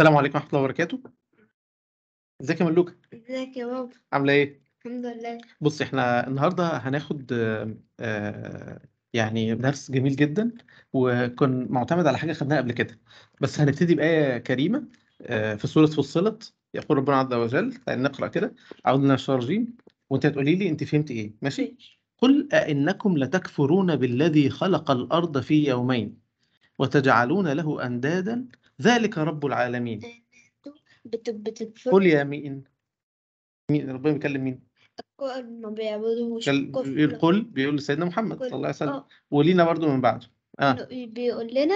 السلام عليكم ورحمة الله وبركاته. ازيك يا ملوكة؟ ازيك يا بابا؟ عاملة إيه؟ الحمد لله. بُصّي، إحنا النهارده هناخد آه، يعني درس جميل جدًا وكان مُعتمد على حاجة خدناها قبل كده، بس هنبتدي بآية كريمة آه، في سورة فُصِّلَت، يقول ربنا عز وجل نقرأ كده، أعوذ بالله من وأنتِ هتقولي لي أنتِ فهمتِ إيه، ماشي؟ ماشي. قُل أئنكم لتكفرون بالذي خلق الأرض في يومين وتجعلون له أندادا ذلك رب العالمين قل يا مين مين ربنا بيكلم مين ما بيعبدوش القل بيقول لسيدنا محمد صلى الله عليه وسلم آه. ولينا برضو من بعده آه. بيقول لنا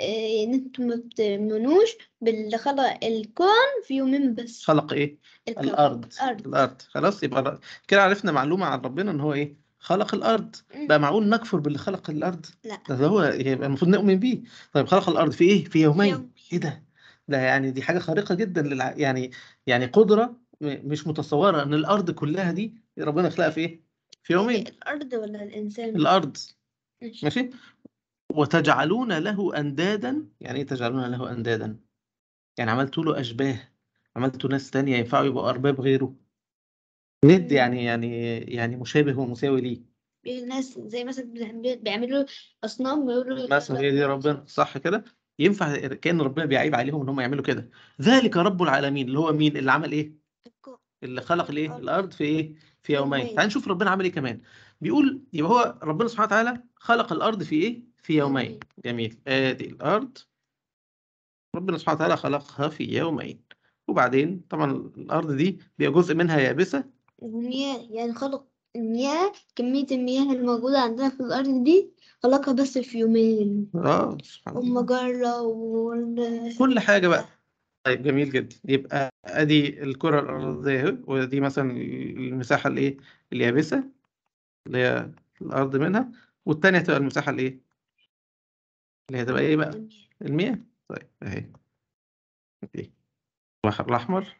آه، ان انتم ما بتؤمنوش باللي خلق الكون في يومين بس خلق ايه الارض الارض, الأرض. خلاص يبقى كده عرفنا معلومه عن ربنا ان هو ايه خلق الارض بقى معقول نكفر باللي خلق الارض لا ده هو يبقى المفروض نؤمن بيه طيب خلق الارض في ايه في يومين يوم. ايه ده ده يعني دي حاجه خارقه جدا للع... يعني يعني قدره مش متصوره ان الارض كلها دي ربنا خلقها في ايه في يومين الارض ولا الانسان الارض ماشي, وتجعلون له اندادا يعني ايه تجعلون له اندادا يعني عملتوا له اشباه عملتوا ناس تانية ينفعوا يبقوا ارباب غيره ند يعني يعني يعني مشابه ومساوي ليه الناس زي مثلا بيعملوا اصنام ويقولوا مثلا هي دي ربنا صح كده ينفع كأن ربنا بيعيب عليهم ان هم يعملوا كده ذلك رب العالمين اللي هو مين اللي عمل ايه اللي خلق الايه الارض في ايه في يومين تعال نشوف ربنا عمل ايه كمان بيقول يبقى هو ربنا سبحانه وتعالى خلق الارض في ايه في يومين جميل ادي آه الارض ربنا سبحانه وتعالى خلقها في يومين وبعدين طبعا الارض دي بيبقى جزء منها يابسه المياه يعني خلق المياه كميه المياه الموجوده عندنا في الارض دي علاقة بس في يومين اه سبحان الله ومجرة وال... كل حاجة بقى طيب جميل جدا يبقى ادي الكرة الأرضية اهي ودي مثلا المساحة الايه اليابسة اللي هي الأرض منها والثانيه تبقى المساحة الايه اللي هي تبقى ايه بقى المياه طيب اهي البحر الأحمر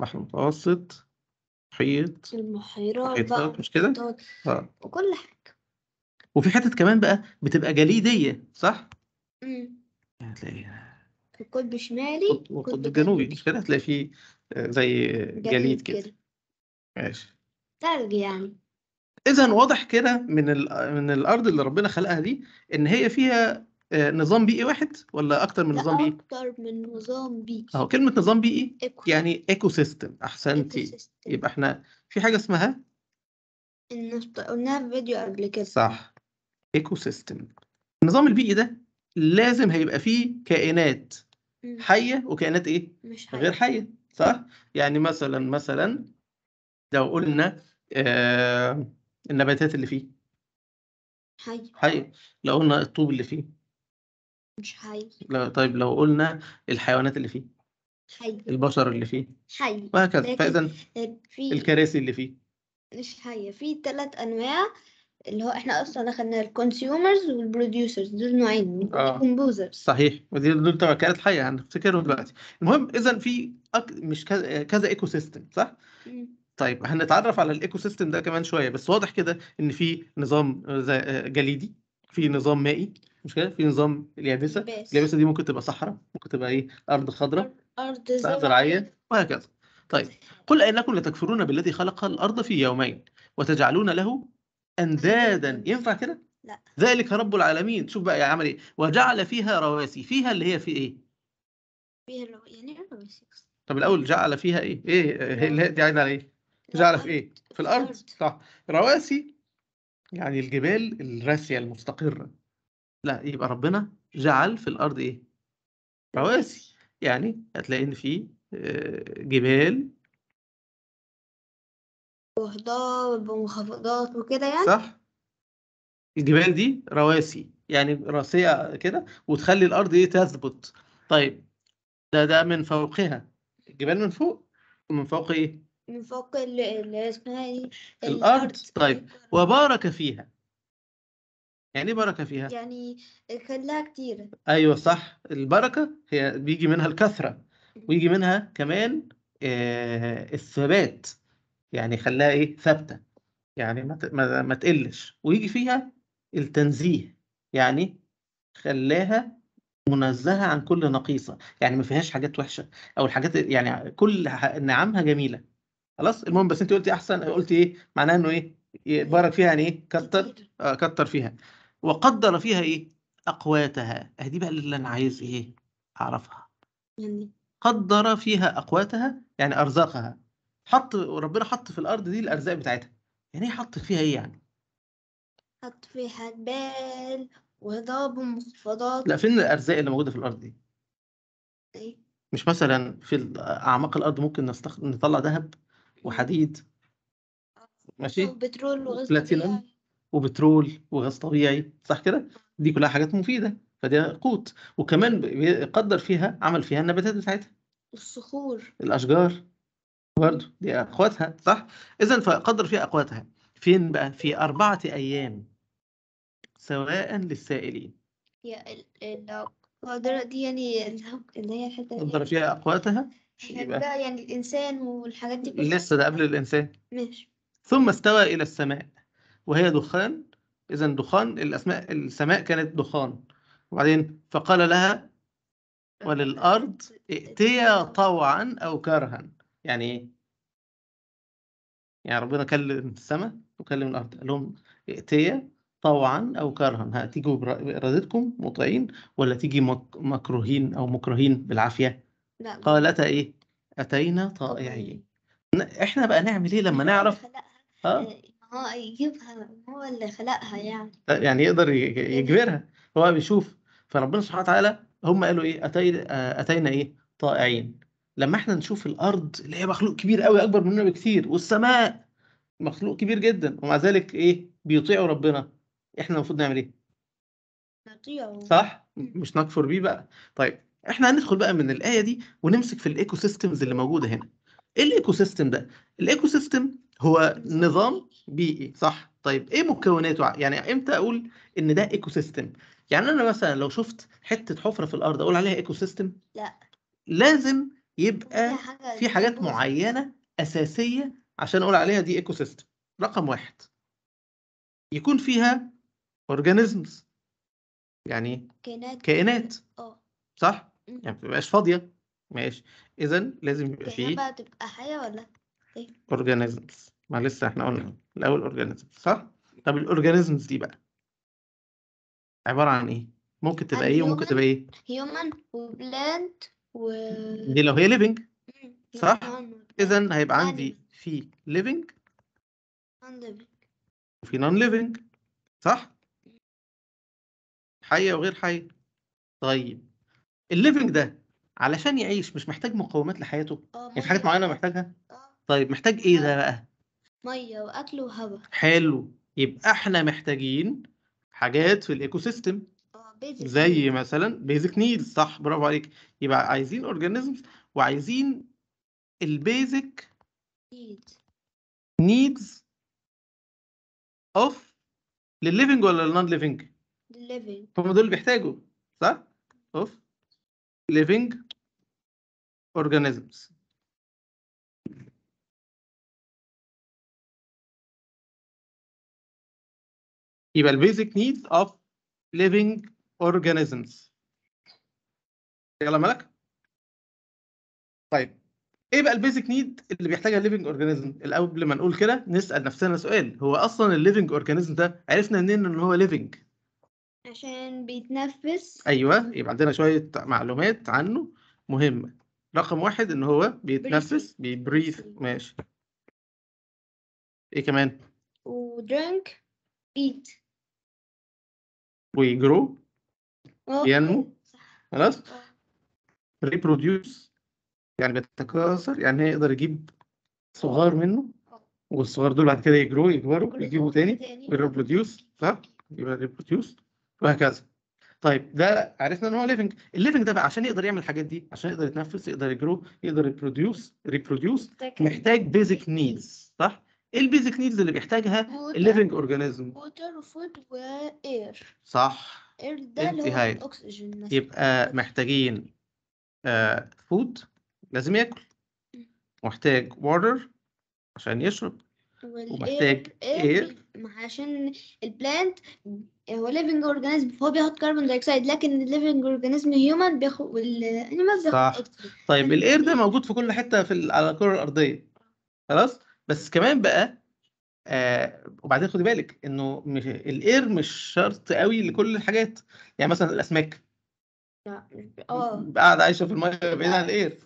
البحر المتوسط محيط المحيرات مش كده؟ اه وكل حاجة وفي حتت كمان بقى بتبقى جليديه صح؟ امم يعني هتلاقي في القطب الشمالي والقطب الجنوبي مش كده هتلاقي فيه آه، زي جليد, كده. ماشي تلج طيب يعني اذا واضح كده من من الارض اللي ربنا خلقها دي ان هي فيها آه، نظام بيئي واحد ولا اكتر من نظام بيئي اكتر من نظام بيئي اهو كلمه نظام بيئي إيكو. يعني ايكو سيستم احسنتي إيكو سيستم. يبقى احنا في حاجه اسمها قلناها في فيديو قبل كده صح ايكو سيستم النظام البيئي ده لازم هيبقى فيه كائنات حيه وكائنات ايه مش حية. غير حيه صح يعني مثلا مثلا لو قلنا آه النباتات اللي فيه حيه حي. لو قلنا الطوب اللي فيه مش حي لا طيب لو قلنا الحيوانات اللي فيه حي البشر اللي فيه حي وهكذا فاذا الكراسي اللي فيه مش حيه في ثلاث انواع اللي هو احنا اصلا اخدنا الكونسيومرز والبروديوسرز دول نوعين آه. صحيح ودي دول تبع كائنات حيه هنفتكرهم دلوقتي المهم اذا في أك... مش كذا, كذا ايكو سيستم صح؟ م. طيب هنتعرف على الايكو سيستم ده كمان شويه بس واضح كده ان في نظام آه، جليدي في نظام مائي مش كده في نظام اليابسه اليابسه دي ممكن تبقى صحراء ممكن تبقى ايه ارض خضراء ارض زراعيه وهكذا طيب قل انكم لتكفرون بالذي خلق الارض في يومين وتجعلون له أندادا ينفع كده؟ لا ذلك رب العالمين شوف بقى عمل إيه وجعل فيها رواسي فيها اللي هي في إيه؟ فيها الرو... يعني إيه رواسي طب الأول جعل فيها إيه؟ إيه, إيه اللي دي عايزة على إيه؟ جعل في إيه؟ في الأرض صح رواسي يعني الجبال الراسية المستقرة لا يبقى ربنا جعل في الأرض إيه؟ رواسي يعني هتلاقي إن في آه، جبال وهضاب بمنخفضات وكده يعني صح الجبال دي رواسي يعني راسية كده وتخلي الأرض إيه تثبت طيب ده ده من فوقها الجبال من فوق ومن فوق إيه؟ من فوق اللي اسمها إيه؟ الأرض طيب وبارك فيها يعني ايه بركه فيها يعني خلاها كتير ايوه صح البركه هي بيجي منها الكثره ويجي منها كمان آه الثبات يعني خلاها ايه ثابته يعني ما ما, ما تقلش ويجي فيها التنزيه يعني خلاها منزهه عن كل نقيصه يعني ما فيهاش حاجات وحشه او الحاجات يعني كل نعمها جميله خلاص المهم بس انت قلتي احسن قلتي ايه معناها انه ايه بارك فيها يعني ايه كتر آه كتر فيها وقدر فيها ايه اقواتها اه دي بقى اللي انا عايز ايه اعرفها يعني؟ قدر فيها اقواتها يعني ارزاقها حط ربنا حط في الارض دي الارزاق بتاعتها يعني ايه حط فيها ايه يعني حط فيها جبال وهضاب ومخفضات لا فين الارزاق اللي موجوده في الارض دي ايه مش مثلا في اعماق الارض ممكن نستخ... نطلع ذهب وحديد ماشي وبترول وغاز طبيعي وبترول وغاز طبيعي صح كده دي كلها حاجات مفيده فدي قوت وكمان بيقدر فيها عمل فيها النباتات بتاعتها الصخور الاشجار برضه دي اخواتها صح اذا فقدر في اخواتها فين بقى في اربعه ايام سواء للسائلين هي القدرة دي يعني اللي هي الحتة قدر فيها أقواتها بقى يعني الإنسان والحاجات دي لسه ده قبل الإنسان ماشي ثم استوى إلى السماء وهي دخان إذا دخان الأسماء السماء كانت دخان وبعدين فقال لها وللأرض ائتيا طوعا أو كرها يعني ايه يعني ربنا كلم السماء وكلم الارض قال لهم ائتيا طوعا او كرها هتيجوا بارادتكم مطيعين ولا تيجي مكروهين او مكرهين بالعافيه لا اتى ايه اتينا طائعين احنا بقى نعمل ايه لما نعرف اه, آه، هو يجيبها هو اللي خلقها يعني آه، يعني يقدر إيه؟ يجبرها هو بيشوف فربنا سبحانه وتعالى هم قالوا ايه اتينا آه، ايه طائعين لما احنا نشوف الارض اللي هي مخلوق كبير قوي اكبر مننا بكثير والسماء مخلوق كبير جدا ومع ذلك ايه بيطيعوا ربنا احنا المفروض نعمل ايه نطيعه صح مش نكفر بيه بقى طيب احنا هندخل بقى من الايه دي ونمسك في الايكو سيستمز اللي موجوده هنا ايه الايكو سيستم ده الايكو سيستم هو نظام بيئي صح طيب ايه مكوناته يعني امتى اقول ان ده ايكو سيستم يعني انا مثلا لو شفت حته حفره في الارض اقول عليها ايكو سيستم لا لازم يبقى في حاجات معينه اساسيه عشان اقول عليها دي ايكو سيستم رقم واحد يكون فيها اورجانيزمز يعني كائنات كائنات اه صح يعني ما بتبقاش فاضيه ماشي اذا لازم يبقى فيه بقى تبقى حية ولا ايه طيب. اورجانيزمز ما لسه احنا قلنا الاول اورجانيزمز صح طب الاورجانيزمز دي بقى عباره عن ايه ممكن تبقى ايه وممكن تبقى ايه هيومن وبلانت و دي لو هي ليفنج صح؟ اذا هيبقى عندي في ليفنج وفي نون ليفنج صح؟ حية وغير حية طيب الليفنج ده علشان يعيش مش محتاج مقومات لحياته؟ آه، يعني في حاجات معينة محتاجها؟ آه. طيب محتاج ايه ده بقى؟ مية واكل وهواء حلو يبقى احنا محتاجين حاجات في الايكو سيستم basic زي needs. مثلا بيزك نيد صح برافو عليك يبقى عايزين اورجانيزمز وعايزين البيزك needs. نيدز اوف للليفنج ولا للنون ليفنج؟ living هم دول بيحتاجوا صح؟ اوف ليفنج اورجانيزمز يبقى البيزك نيدز اوف ليفنج organisms يلا ملك طيب ايه بقى البيزك نيد اللي بيحتاجها الليفنج اورجانيزم قبل ما نقول كده نسال نفسنا سؤال هو اصلا الليفنج اورجانيزم ده عرفنا منين ان هو ليفنج عشان بيتنفس ايوه يبقى عندنا شويه معلومات عنه مهمه رقم واحد ان هو بيتنفس بيبريث ماشي ايه كمان ودرينك ايت ويجرو ينمو خلاص ريبروديوس يعني بيتكاثر يعني هيقدر يجيب صغار منه والصغار دول بعد كده يجروا يكبروا يجيبوا تاني ريبروديوس صح يبقى ريبروديوس وهكذا طيب ده عرفنا ان هو ليفنج الليفنج ده بقى عشان يقدر يعمل الحاجات دي عشان يقدر يتنفس يقدر يجرو يقدر يبروديوس ريبروديوس محتاج بيزك نيدز صح ايه البيزك نيدز اللي بيحتاجها الليفنج اورجانيزم ووتر وفود واير صح اير ده هاي. الاكسجين مثلا يبقى محتاجين فود آه، لازم ياكل محتاج water عشان يشرب ومحتاج اير عشان البلانت هو ليفنج اورجانيزم فهو بياخد كربون دايوكسيد لكن الليفنج اورجانيزم هيومن بياخد والانيمالز صح طيب الاير ده موجود في كل حته في على الكره الارضيه خلاص بس كمان بقى آه وبعدين خدي بالك انه مش الاير مش شرط قوي لكل الحاجات يعني مثلا الاسماك اه قاعده عايشه في الميه بعيد عن الاير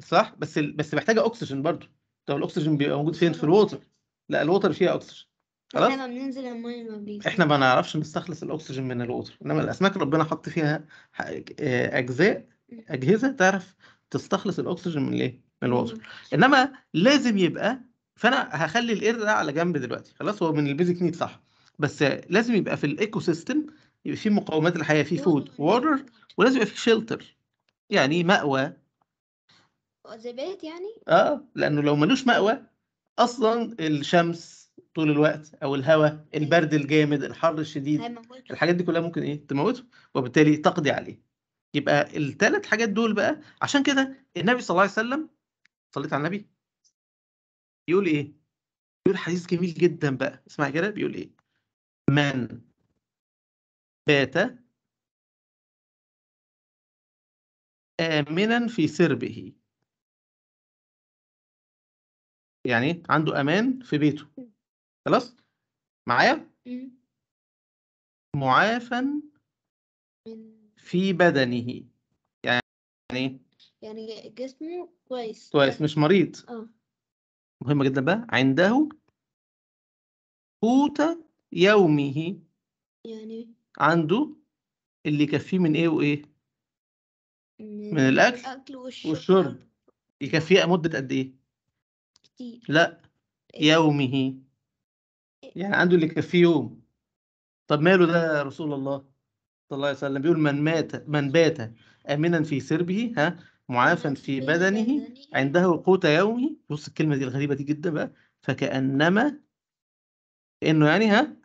صح بس ال... بس محتاجه اكسجين برضو طب الاكسجين بيبقى موجود فين في آه. الووتر لا الووتر فيها اكسجين خلاص احنا بننزل الميه ما احنا ما نعرفش نستخلص الاكسجين من الووتر انما الاسماك ربنا حط فيها آه، اجزاء اجهزه تعرف تستخلص الاكسجين من الايه من الووتر انما لازم يبقى فانا هخلي الاير ده على جنب دلوقتي خلاص هو من البيزك نيد صح بس لازم يبقى في الايكو سيستم يبقى في مقومات الحياه في فود ووتر ولازم يبقى في شيلتر يعني مأوى وزبات بيت يعني اه لانه لو ملوش مأوى اصلا الشمس طول الوقت او الهواء البرد الجامد الحر الشديد الحاجات دي كلها ممكن ايه تموته وبالتالي تقضي عليه يبقى الثلاث حاجات دول بقى عشان كده النبي صلى الله عليه وسلم صليت على النبي بيقول ايه بيقول حديث جميل جدا بقى اسمع كده بيقول ايه من بات آمنا في سربه يعني عنده أمان في بيته خلاص معايا معافا في بدنه يعني يعني جسمه كويس كويس مش مريض اه مهمة جدا بقى عنده قوت يومه يعني عنده اللي يكفيه من ايه وايه من, من الاكل, الأكل والشرب, والشرب. آه. يكفيه مدة قد ايه كتير لا إيه؟ يومه إيه. يعني عنده اللي يكفيه يوم طب ماله ده يا رسول الله صلى الله عليه وسلم بيقول من مات من بات امنا في سربه ها معافى في بدنه عنده قوت يومي بص الكلمة دي الغريبة دي جدا بقى فكأنما انه يعني ها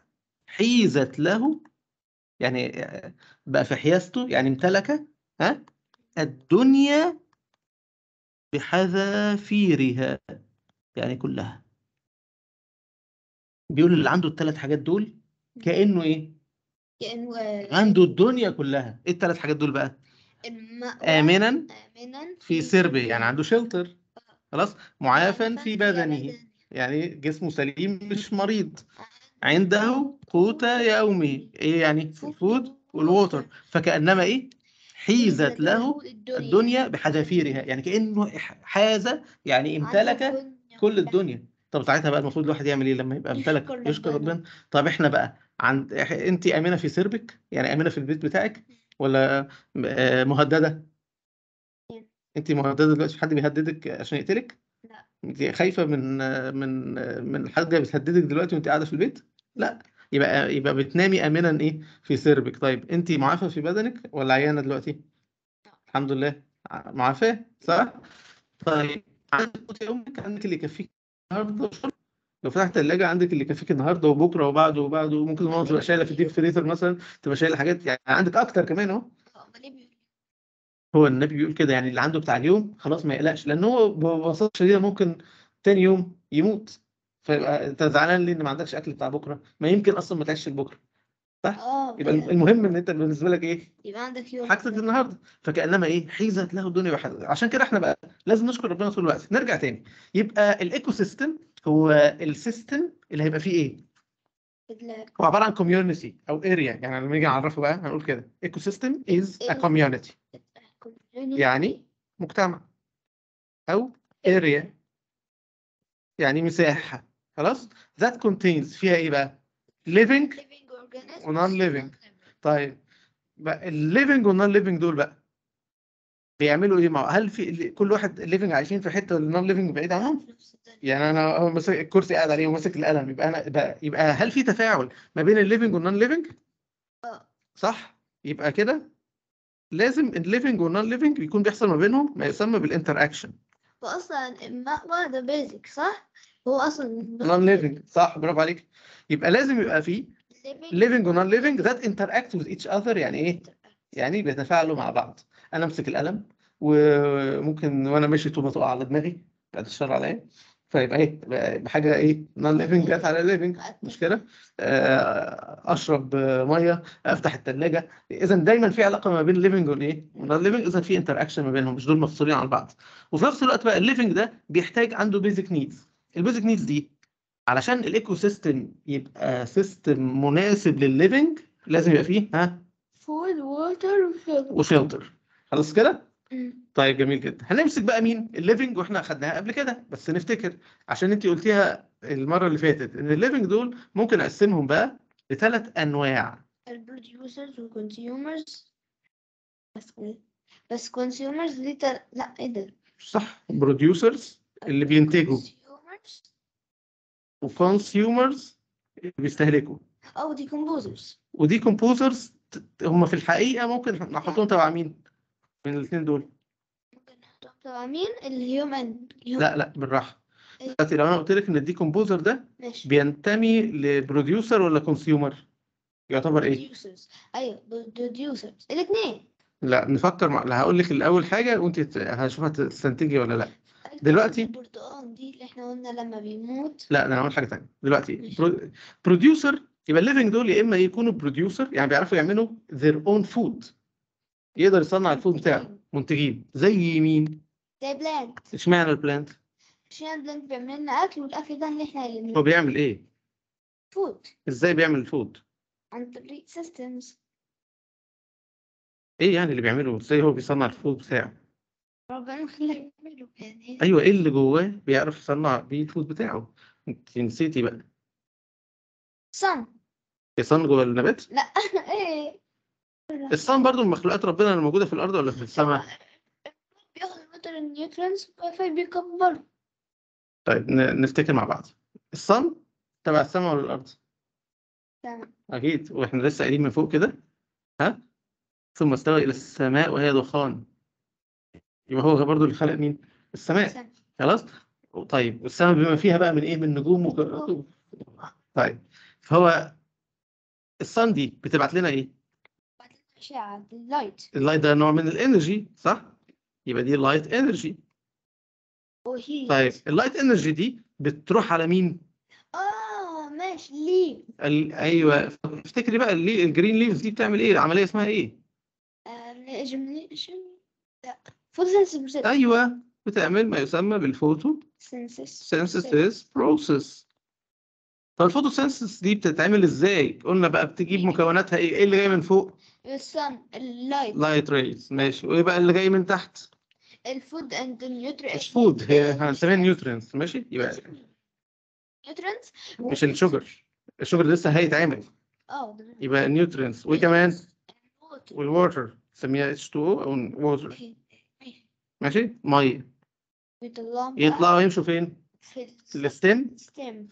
حيزت له يعني بقى في حيازته يعني امتلك ها الدنيا بحذافيرها يعني كلها بيقول اللي عنده الثلاث حاجات دول كأنه ايه كأنه عنده الدنيا كلها ايه الثلاث حاجات دول بقى آمنا آمنا في سربه يعني عنده شلتر آه. خلاص معافا في بدنه يعني جسمه سليم مش مريض آه. عنده قوت يومه ايه يعني فود والووتر فكأنما ايه حيزت له الدنيا بحذافيرها يعني كأنه حاز يعني امتلك كل الدنيا طب ساعتها بقى المفروض الواحد يعمل ايه لما يبقى امتلك يشكر ربنا طب احنا بقى عند انت امنه في سربك يعني امنه في البيت بتاعك ولا آه، مهدده إيه. انت مهدده دلوقتي في حد بيهددك عشان يقتلك لا انت خايفه من من من حد بيهددك دلوقتي وانت قاعده في البيت لا يبقى يبقى بتنامي امنا ايه في سربك طيب انت معافى في بدنك ولا عيانه دلوقتي الحمد لله معافاه صح طيب عندك قوت عندك اللي يكفيك النهارده لو فتحت الثلاجه عندك اللي كفيك النهارده وبكره وبعده وبعده ممكن ماما تبقى شايله في الديب فريزر مثلا تبقى شايله حاجات يعني عندك اكتر كمان اهو آه، إيه هو النبي بيقول كده يعني اللي عنده بتاع اليوم خلاص ما يقلقش لان هو ببساطه شديده ممكن تاني يوم يموت فيبقى انت زعلان ليه ان ما عندكش اكل بتاع بكره ما يمكن اصلا ما تعيش لبكره صح آه. يبقى المهم ان انت بالنسبه لك ايه يبقى عندك يوم حاجتك النهارده فكانما ايه حيزت له الدنيا وحيزة. عشان كده احنا بقى لازم نشكر ربنا طول الوقت نرجع تاني يبقى الايكو سيستم هو السيستم اللي هيبقى فيه ايه؟ هو عباره عن كوميونتي او اريا يعني لما نيجي نعرفه بقى هنقول كده ايكو سيستم از ا كوميونتي يعني مجتمع او اريا يعني مساحه خلاص ذات كونتينز فيها ايه بقى؟ living ونون living طيب بقى الليفنج والنون living دول بقى بيعملوا ايه هل في كل واحد ليفنج عايشين في حته والنون ليفنج بعيد عنهم يعني انا ماسك الكرسي قاعد عليه وماسك القلم يبقى انا يبقى, هل في تفاعل ما بين الليفنج والنون ليفنج صح يبقى كده لازم الليفنج والنون ليفنج يكون بيحصل ما بينهم ما يسمى بالانتر اكشن واصلا المأوى ده بيزك صح هو اصلا نون ليفنج صح برافو عليك يبقى لازم يبقى فيه ليفنج ونون ليفنج ذات انتر اكت وذ اتش اذر يعني ايه يعني بيتفاعلوا مع بعض انا امسك القلم وممكن وانا ماشي طوبه تقع على دماغي بعد الشر عليا فيبقى ايه بحاجه ايه نون ليفنج جت على ليفنج مشكله آه، اشرب ميه افتح الثلاجه اذا دايما في علاقه ما بين ليفنج والايه نون ليفنج اذا في انتر اكشن ما بينهم مش دول مفصولين عن بعض وفي نفس الوقت بقى الليفنج ده بيحتاج عنده بيزك نيدز البيزك نيدز دي علشان الايكو سيستم يبقى سيستم مناسب للليفنج لازم يبقى فيه ها فود ووتر وفلتر وفلتر خلاص كده؟ طيب جميل جدا هنمسك بقى مين الليفنج واحنا اخدناها قبل كده بس نفتكر عشان انت قلتيها المره اللي فاتت ان الليفنج دول ممكن اقسمهم بقى لثلاث انواع البروديوسرز وكونسيومرز بس بس كونسيومرز دي تل... لا ايه ده صح بروديوسرز اللي بينتجوا وكونسيومرز اللي بيستهلكوا او دي كومبوزرز ودي كومبوزرز هم في الحقيقة ممكن نحطهم آه. تبع مين من الاثنين دول ممكن نحطهم تبع مين الهيومن لا لا بالراحة إيه. دلوقتي لو انا قلت لك ان الديكومبوزر ده ماشي. بينتمي لبروديوسر ولا كونسيومر يعتبر ايه بروديوسرز ايوه بروديوسرز الاثنين لا نفكر مع... لا هقول لك الاول حاجه وانت هشوف هتستنتجي ولا لا أيوة، دلوقتي البرتقال دي اللي احنا قلنا لما بيموت لا انا هقول حاجه ثانيه دلوقتي بروديوسر يبقى الليفنج دول يا اما يكونوا بروديوسر يعني بيعرفوا يعملوا ذير اون فود يقدر يصنع الفود بتاعه منتجين زي مين؟ زي بلانت اشمعنى البلانت؟ عشان البلانت بيعمل لنا اكل والاكل ده اللي احنا اللي هو بيعمل ايه؟ فود ازاي بيعمل الفود؟ عن طريق سيستمز ايه يعني اللي بيعمله؟ ازاي هو بيصنع الفود بتاعه؟ ربنا يعني ايوه ايه اللي جواه بيعرف يصنع بيه الفود بتاعه؟ انت نسيتي بقى صن صن جوه النبات؟ لا ايه الصن برضو من مخلوقات ربنا اللي موجوده في الارض ولا في السماء؟ بياخد مثلا النيوترونز فبيكبره طيب نفتكر مع بعض الصن تبع السماء ولا الارض؟ السماء اكيد واحنا لسه قايلين من فوق كده ها؟ ثم استوى الى السماء وهي دخان يبقى هو برضو اللي خلق مين؟ السماء خلاص؟ طيب والسماء بما فيها بقى من ايه؟ من نجوم و... طيب فهو الصن دي بتبعت لنا ايه؟ اشعه اللايت اللايت ده نوع من الانرجي صح؟ يبقى دي لايت انرجي طيب اللايت انرجي دي بتروح على مين؟ اه ماشي ليه؟ ال... ايوه افتكري بقى اللي الجرين ليفز دي بتعمل ايه؟ العمليه اسمها ايه؟ فوتوسينثيسيس آه، ايوه بتعمل ما يسمى بالفوتو سينثيسيس بروسيس فالفوتو سينسس دي بتتعمل ازاي؟ قلنا بقى بتجيب مكوناتها ايه؟ ايه اللي جاي من فوق؟ السن اللايت لايت ريز ماشي وايه بقى اللي جاي من تحت؟ الفود اند نيوترينز مش فود هي هنسميها نيوترينز ماشي؟ يبقى نيوترينز مش الشوجر الشوجر لسه هيتعمل اه يبقى نيوترينز وايه كمان؟ والووتر نسميها H2O او ووتر ماشي؟ ميه يطلعوا يمشوا فين؟ في الستيم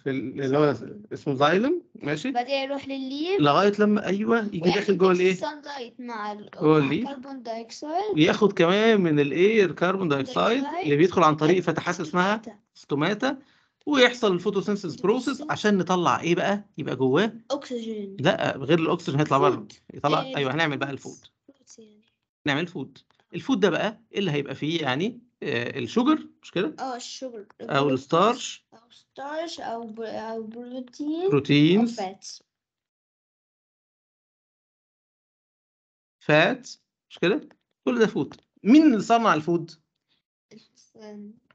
في اللي هو اسمه زايلم ماشي بعدين يروح للليف لغايه لما ايوه يجي داخل جوه الايه السان دايت مع جوه الليف كربون وياخد كمان من الايه الكربون دايكسايد اللي بيدخل عن طريق فتحات اسمها ستوماتا ويحصل الفوتوسينثيس بروسيس عشان نطلع ايه بقى يبقى جواه اكسجين لا غير الاكسجين هيطلع بره يطلع إيه، ايوه هنعمل بقى الفود يعني. نعمل فود الفود ده بقى ايه اللي هيبقى فيه يعني آه، الشوجر مش كده؟ اه الشوجر او الستارش او ستارش او ب... او بروتين بروتين فات فات مش كده؟ كل ده فود مين اللي صنع الفود؟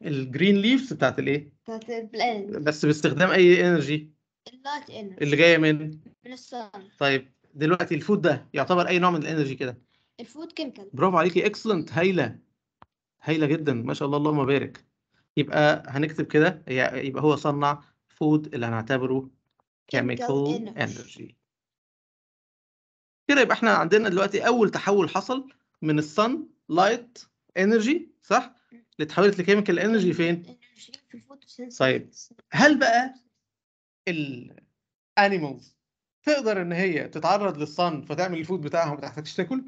الجرين ليفز بتاعت الايه؟ بتاعت البلانت بس باستخدام اي انرجي؟ اللايت انرجي اللي جايه من؟ من الصن طيب دلوقتي الفود ده يعتبر اي نوع من الانرجي كده؟ الفود كيميكال برافو عليكي اكسلنت هايله هايله جدا ما شاء الله اللهم بارك يبقى هنكتب كده يبقى هو صنع فود اللي هنعتبره chemical energy كده يبقى احنا عندنا دلوقتي اول تحول حصل من الصن لايت انرجي صح اللي اتحولت لكيميكال انرجي فين طيب هل بقى الانيمالز تقدر ان هي تتعرض للصن فتعمل الفود بتاعها وما تحتاجش تاكل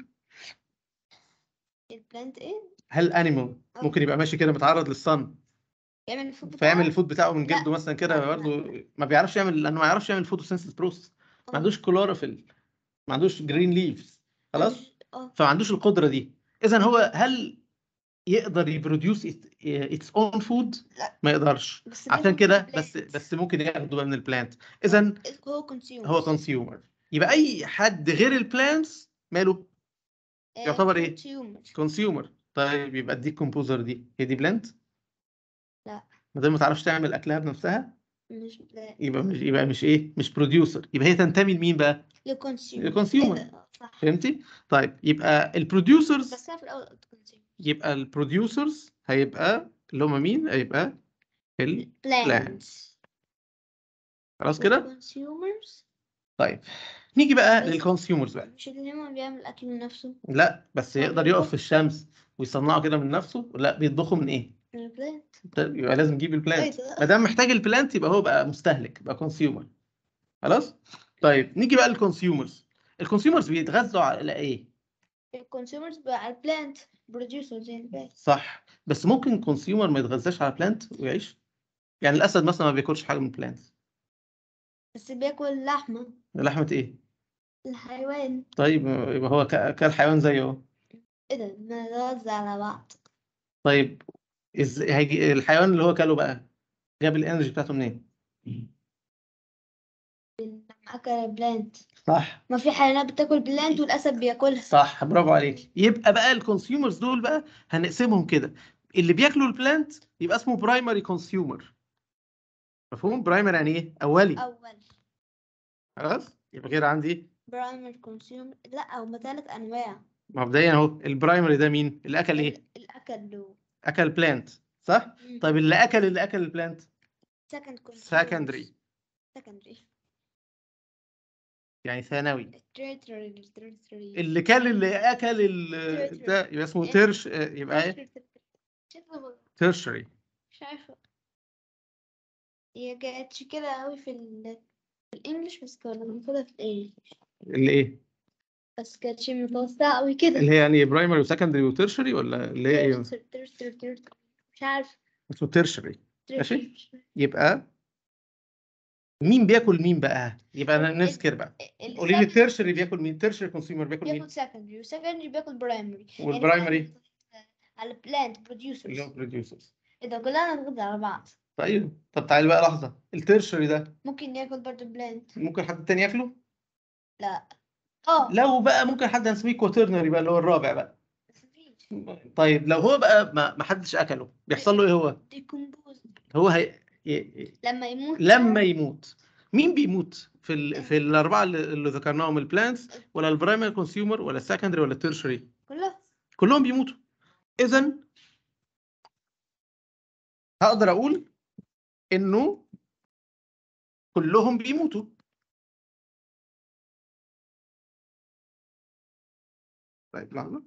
البلانت ايه هل انيمو ممكن يبقى ماشي كده متعرض للصن يعمل يعني الفوت بتاعه فيعمل الفوت بتاعه من جلده مثلا كده برضه ما بيعرفش يعمل لانه ما يعرفش يعمل فوتو فوتوسينثيس بروسس ما عندوش كلوروفيل ما عندوش جرين ليفز خلاص آه. فما عندوش القدره دي اذا هو هل يقدر يبروديوس اتس اون فود ما يقدرش عشان كده بس بس ممكن ياخده بقى من البلانت اذا آه. هو كونسيومر هو كونسيومر يبقى اي حد غير البلانتس ماله آه، يعتبر ايه كونسيومر طيب يبقى دي الكومبوزر دي هي دي بلانت لا ما دام ما تعرفش تعمل اكلها بنفسها مش بلانت يبقى مش يبقى مش ايه مش بروديوسر يبقى هي تنتمي لمين بقى للكونسيومر أيوة، للكونسيومر فهمتي طيب يبقى البروديوسرز بس في الاول يبقى البروديوسرز هيبقى اللي هم مين هيبقى البلانتس خلاص كده طيب نيجي بقى للكونسيومرز بقى مش اللي هم بيعمل اكل لنفسه لا بس يقدر يقف في الشمس ويصنعه كده من نفسه لا بيطبخه من ايه؟ من البلانت يبقى لازم تجيب البلانت أيوة، ما دام محتاج البلانت يبقى هو بقى مستهلك بقى كونسيومر خلاص؟ طيب نيجي بقى للكونسيومرز الكونسيومرز بيتغذوا على ايه؟ الكونسيومرز بقى على البلانت يعني. بروديوسرز صح بس ممكن كونسيومر ما يتغذاش على بلانت ويعيش؟ يعني الاسد مثلا ما بياكلش حاجه من البلانت بس بياكل لحمه لحمه ايه؟ الحيوان طيب يبقى هو كالحيوان زيه ايه على بعض طيب إز... هيجي الحيوان اللي هو كله بقى جاب الانرجي بتاعته منين؟ لما أكل البلانت صح ما في حيوانات بتاكل بلانت والأسد بياكلها صح برافو عليك يبقى بقى الكونسيومرز دول بقى هنقسمهم كده اللي بياكلوا البلانت يبقى اسمه برايمري كونسيومر مفهوم برايمري يعني ايه اولي اولي خلاص يبقى غير عندي برايمري كونسيومر لا هما ثلاث انواع مبدئيا اهو البرايمري ده مين؟ اللي اكل ايه؟ اللي اكل اكل بلانت صح؟ مم. طيب اللي اكل اللي اكل البلانت؟ سكندري سكندري سكندري يعني ثانوي اللي كل اللي اكل ال... ده يبقى اسمه ترش إيه؟ آه، يبقى ايه؟ ترشري مش عارفه هي جاتش كده قوي في الانجلش بس كنا بنقولها في الانجلش اللي ايه؟ شيء متوسطة أوي كده اللي هي يعني برايمري وسكندري وترشري ولا اللي هي ايه؟ مش عارف اسمه ترشري ماشي يبقى مين بياكل مين بقى؟ يبقى أنا نذكر بقى قولي لي الترشري بياكل مين؟ الترشري كونسيومر بياكل مين؟ بياكل سكندري وسكندري بياكل برايمري يعني والبرايمري آه، على بلانت بروديوسرز اللي هم بروديوسرز اذا كلنا نتغذى على بعض طيب طب تعالي بقى لحظة الترشري ده ممكن ياكل برضه بلانت ممكن حد تاني ياكله؟ لا آه. لو بقى ممكن حد نسميه كوترنري بقى اللي هو الرابع بقى طيب لو هو بقى ما حدش اكله بيحصل له ايه هو؟ هو هي... لما يموت لما يموت مين بيموت في ال... في الاربعه اللي ذكرناهم البلانتس ولا البرايمري كونسيومر ولا السكندري ولا التيرشري كلهم كلهم بيموتوا اذا هقدر اقول انه كلهم بيموتوا طيب لحظة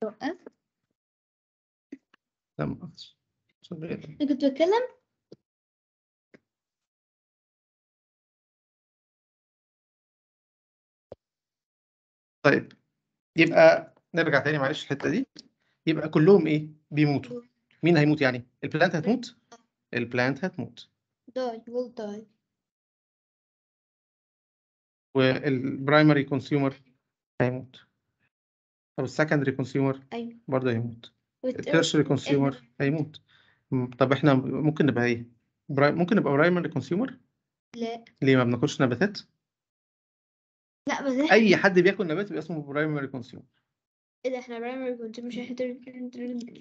توقف تم صغير كنت بتكلم طيب يبقى نرجع تاني معلش الحته دي يبقى كلهم ايه بيموتوا مين هيموت يعني البلانت هتموت البلانت هتموت die will die والبرايمري كونسيومر هيموت طب السكندري كونسيومر ايوه برضه هيموت التيرشري كونسيومر هيموت طب احنا ممكن نبقى ايه ممكن نبقى برايمري كونسيومر لا ليه ما بناكلش نباتات لا بس اي حد بياكل نبات بيبقى اسمه برايمري كونسيومر ايه ده احنا برايمري كونسيوم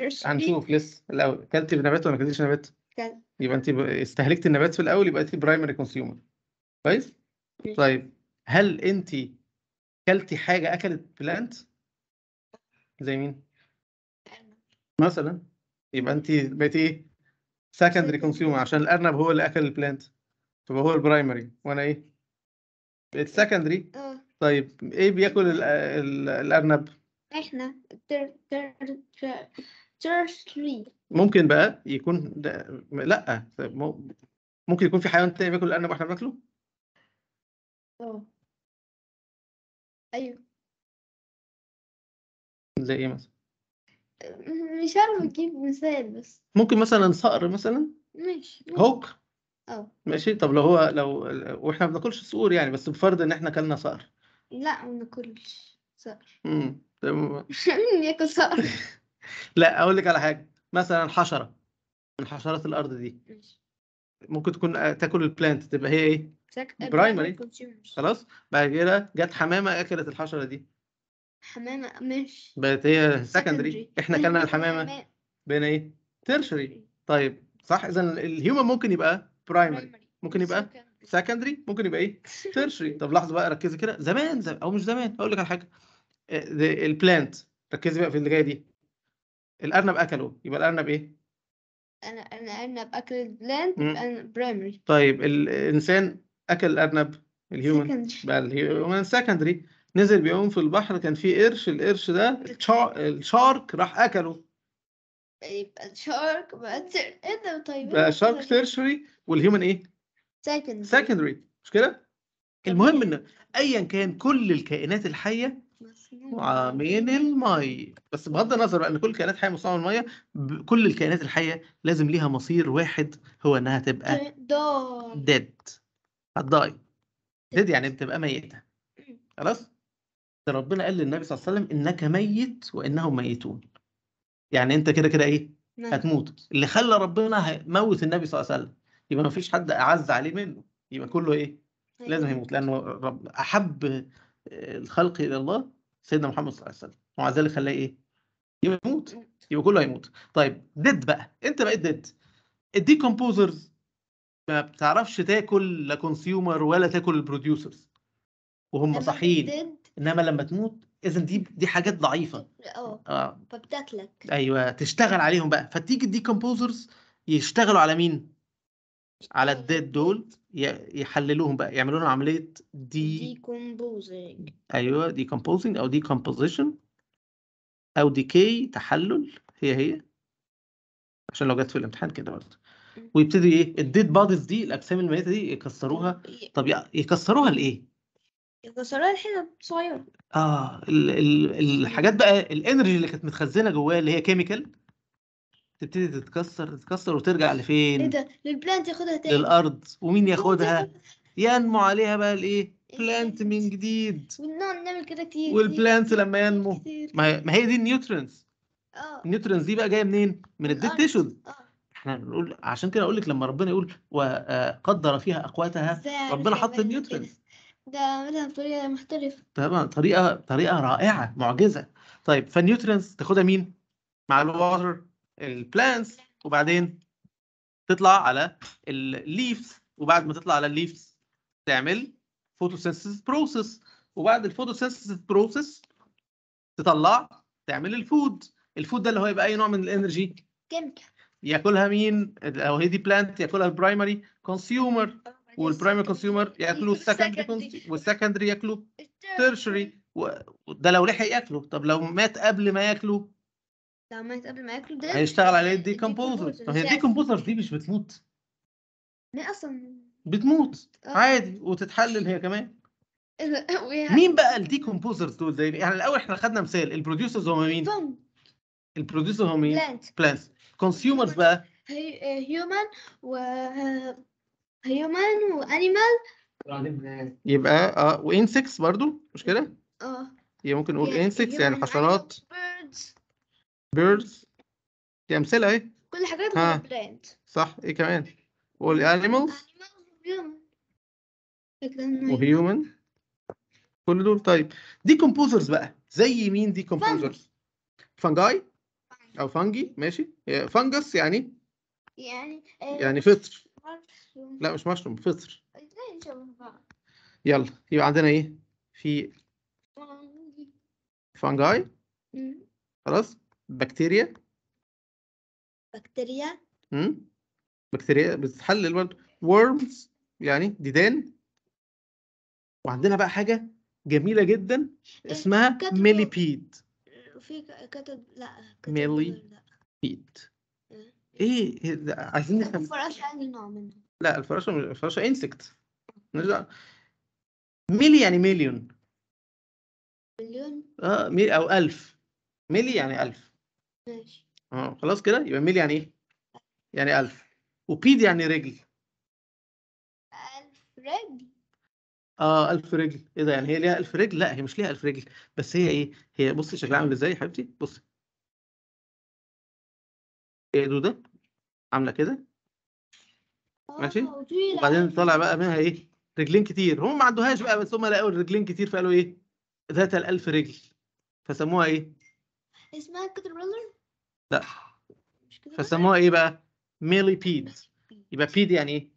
مش هنشوف لسه الاول كلت نبات ولا ما كلتش نبات؟ كان. يبقى انت استهلكت النبات في الاول يبقى انت برايمري كونسيومر كويس؟ طيب هل انت كلتي حاجه اكلت بلانت؟ زي مين؟ مثلا يبقى انت بقيتي ايه؟ سكندري كونسيومر عشان الارنب هو اللي اكل البلانت فهو البرايمري وانا ايه؟ بقيت سكندري طيب ايه بياكل الـ الـ الارنب احنا تر تر تر ترسلي ممكن بقى يكون ده لا ممكن يكون في حيوان تاني بياكل الارنب واحنا بناكله اه ايوه زي ايه مثلا مش عارفه اجيب مثال بس ممكن مثلا صقر مثلا ماشي هوك اه ماشي طب لو هو لو واحنا ما بناكلش صقور يعني بس بفرض ان احنا اكلنا صقر لا ما بناكلش صقر امم تمام مين ياكل صقر لا اقول لك على حاجه مثلا حشره من حشرات الارض دي ماشي. ممكن تكون آه، تاكل البلانت تبقى هي ايه برايمري خلاص بعد كده جت حمامه اكلت الحشره دي حمامه ماشي بقت هي سكندري احنا اكلنا الحمامه بين ايه تيرشري طيب صح اذا الهيومن ممكن يبقى برايمري ممكن يبقى سكندري ممكن يبقى ايه تيرشري طب لحظه بقى ركزي كده زمان, زمان او مش زمان اقول لك على حاجه آه، البلانت ركزي بقى في اللي جايه دي الارنب اكله يبقى الارنب ايه انا انا ارنب اكل البلانت برايمري طيب الانسان اكل الارنب الهيومن بقى الهيومن سكندري نزل بيوم في البحر كان في قرش القرش ده الشارك راح اكله يبقى الشارك بقى ايه ده طيب إيه بقى الشارك تيرشري والهيومن ايه سكندري مش كده؟ المهم ان ايا كان كل الكائنات الحيه مصنوعه من الميه بس بغض النظر بقى ان كل الكائنات الحيه مصنوعه من الميه كل الكائنات الحيه لازم ليها مصير واحد هو انها تبقى ديد هتضاي ديد يعني بتبقى ميته خلاص ربنا قال للنبي صلى الله عليه وسلم انك ميت وانهم ميتون يعني انت كده كده ايه نعم. هتموت اللي خلى ربنا موت النبي صلى الله عليه وسلم يبقى ما فيش حد اعز عليه منه يبقى كله ايه, إيه. لازم يموت لانه رب احب آه، الخلق الى الله سيدنا محمد صلى الله عليه وسلم ومع ذلك خلاه ايه يموت يبقى كله هيموت طيب ديد بقى انت بقيت ديد الديكومبوزرز ما بتعرفش تاكل لا كونسيومر ولا تاكل البروديوسرز وهم صاحيين انما لما تموت اذا دي دي حاجات ضعيفه اه فبتاكلك ايوه تشتغل عليهم بقى فتيجي الديكومبوزرز يشتغلوا على مين على الديد دول يحللوهم بقى يعملوا لهم عمليه دي ديكومبوزنج ايوه ديكومبوزنج او ديكومبوزيشن او ديكي تحلل هي هي عشان لو جت في الامتحان كده برضه ويبتدي ايه الديد بوديز دي الاجسام الميته دي يكسروها طب يكسروها لايه؟ يكسروها لحتت صغيره اه الحاجات بقى الانرجي اللي كانت متخزنه جواها اللي هي كيميكال تبتدي تتكسر تتكسر وترجع إيه لفين؟ ايه ده؟ للبلانت ياخدها تاني للارض ومين ياخدها؟ ينمو عليها بقى الايه؟ بلانت إيه؟ من جديد ونقعد نعمل كده كتير والبلانت لما ينمو ما هي دي النيوترينز اه النيوترينز دي بقى جايه منين؟ من الديد تيشوز آه. احنا بنقول عشان كده اقول لك لما ربنا يقول وقدر آه، فيها اقواتها ربنا حط النيوترينز ده عملها بطريقه مختلفه طبعا طريقه طريقه رائعه معجزه طيب فالنيوترينز تاخدها مين؟ مع الواتر البلانتس وبعدين تطلع على الليفز وبعد ما تطلع على الليفز تعمل فوتوسينثيسيس بروسيس وبعد الفوتوسينثيسيس بروسيس تطلع تعمل الفود الفود ده اللي هو يبقى اي نوع من الانرجي ياكلها مين او هي دي بلانت ياكلها البرايمري كونسيومر والبرايمري كونسيومر ياكلوه السكندري والسكندري ياكلوه تيرشري وده لو لحق ياكله طب لو مات قبل ما ياكله لو مات قبل ما ياكل ده هيشتغل عليه الديكمبوزر كومبوزر هي الديكمبوزر دي مش بتموت ما اصلا بتموت أوه. عادي وتتحلل هي كمان مين بقى الديكمبوزرز دول زي يعني الاول احنا خدنا مثال البروديوسرز هم مين؟ البروديوسرز هم مين؟ بلانت كونسيومرز بقى هيومن آه، و هيومن آه، وانيمال يبقى اه وانسكس برضو مش كده؟ اه يبقى ممكن نقول انسكس يعني حشرات birds. بيردز دي امثله اهي كل حاجات غير بلانت صح ايه كمان انيمالز وهيومن كل دول طيب دي كومبوزرز بقى زي مين دي كومبوزرز فانجاي او فانجي ماشي فانجس يعني يعني يعني آه، فطر لا مش مشروم فطر يلا يبقى عندنا ايه في فانجاي خلاص بكتيريا بكتيريا امم بكتيريا بتتحلل برضه ورمز يعني ديدان وعندنا بقى حاجه جميله جدا إيه، اسمها ميليبيد في كتب لا كتب بيد ايه, إيه عايزين نفهم الفراشه يعني نوع منها لا الفراشه مش الفراشه انسكت نرجع ميلي يعني مليون مليون اه ميلي او ألف ميلي يعني ألف ماشي اه خلاص كده يبقى ميل يعني ايه؟ يعني 1000 وبيد يعني رجل 1000 رجل اه 1000 رجل ايه ده يعني هي ليها 1000 رجل لا هي مش ليها 1000 رجل بس هي ايه هي بصي شكلها عامل ازاي يا حبيبتي بصي ايه هي دودة عاملة كده ماشي اه، وبعدين طالع بقى منها ايه رجلين كتير هم ما عندهاش بقى بس هم لقوا الرجلين كتير فقالوا ايه ذات ال1000 رجل فسموها ايه اسمها كترولر لا فسموها ايه بقى ميلي بيد يبقى بيد يعني ايه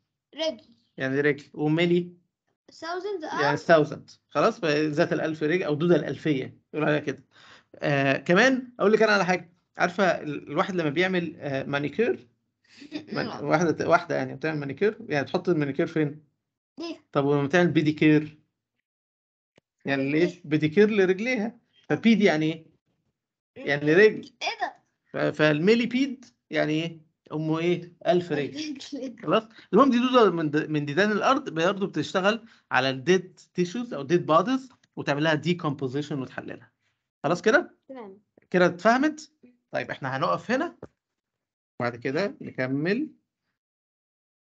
رجل يعني رجل وميلي يعني ثاوزند خلاص ذات الالف رجل او دود الالفيه يقولوا عليها كده آه كمان اقول لك انا على حاجه عارفه الواحد لما بيعمل آه مانيكير من... واحده واحده يعني بتعمل مانيكير يعني تحط المانيكير فين ليه طب ولما بتعمل بيديكير يعني ليه بيديكير لرجليها فبيدي يعني ايه يعني رجل ايه ده فالميليبيد يعني ايه امه ايه 1000 ريش خلاص المهم دي دوده من من ديدان الارض برضه بتشتغل على الديد تيشوز او ديد بادز وتعمل لها ديكومبوزيشن وتحللها خلاص كده تمام كده اتفهمت طيب احنا هنقف هنا وبعد كده نكمل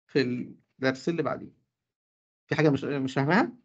في الدرس اللي بعديه في حاجه مش مش فاهمها